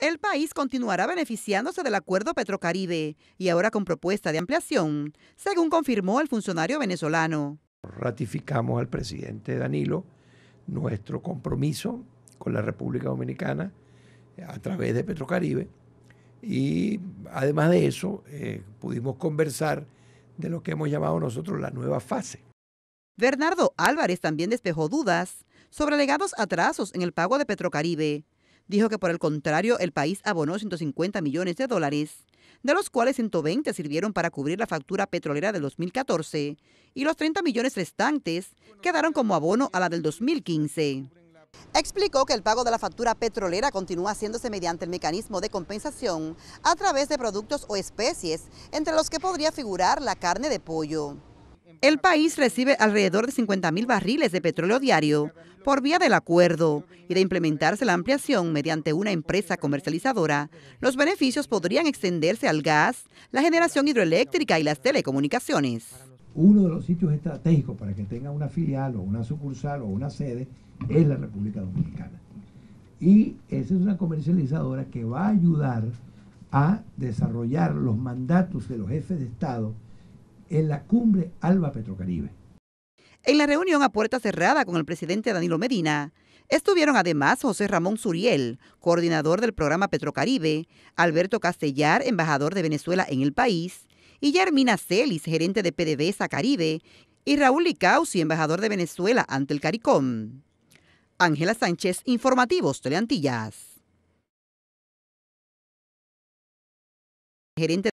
El país continuará beneficiándose del acuerdo Petrocaribe y ahora con propuesta de ampliación, según confirmó el funcionario venezolano. Ratificamos al presidente Danilo nuestro compromiso con la República Dominicana eh, a través de Petrocaribe y además de eso eh, pudimos conversar de lo que hemos llamado nosotros la nueva fase. Bernardo Álvarez también despejó dudas sobre legados atrasos en el pago de Petrocaribe Dijo que por el contrario el país abonó 150 millones de dólares, de los cuales 120 sirvieron para cubrir la factura petrolera del 2014 y los 30 millones restantes quedaron como abono a la del 2015. Explicó que el pago de la factura petrolera continúa haciéndose mediante el mecanismo de compensación a través de productos o especies, entre los que podría figurar la carne de pollo. El país recibe alrededor de 50 mil barriles de petróleo diario por vía del acuerdo y de implementarse la ampliación mediante una empresa comercializadora. Los beneficios podrían extenderse al gas, la generación hidroeléctrica y las telecomunicaciones. Uno de los sitios estratégicos para que tenga una filial o una sucursal o una sede es la República Dominicana. Y esa es una comercializadora que va a ayudar a desarrollar los mandatos de los jefes de Estado en la cumbre Alba Petrocaribe. En la reunión a puerta cerrada con el presidente Danilo Medina, estuvieron además José Ramón Suriel, coordinador del programa Petrocaribe, Alberto Castellar, embajador de Venezuela en el país, y germina Celis, gerente de PDVSA Caribe, y Raúl Licausi, embajador de Venezuela ante el CARICOM. Ángela Sánchez, Informativos Teleantillas. Gerente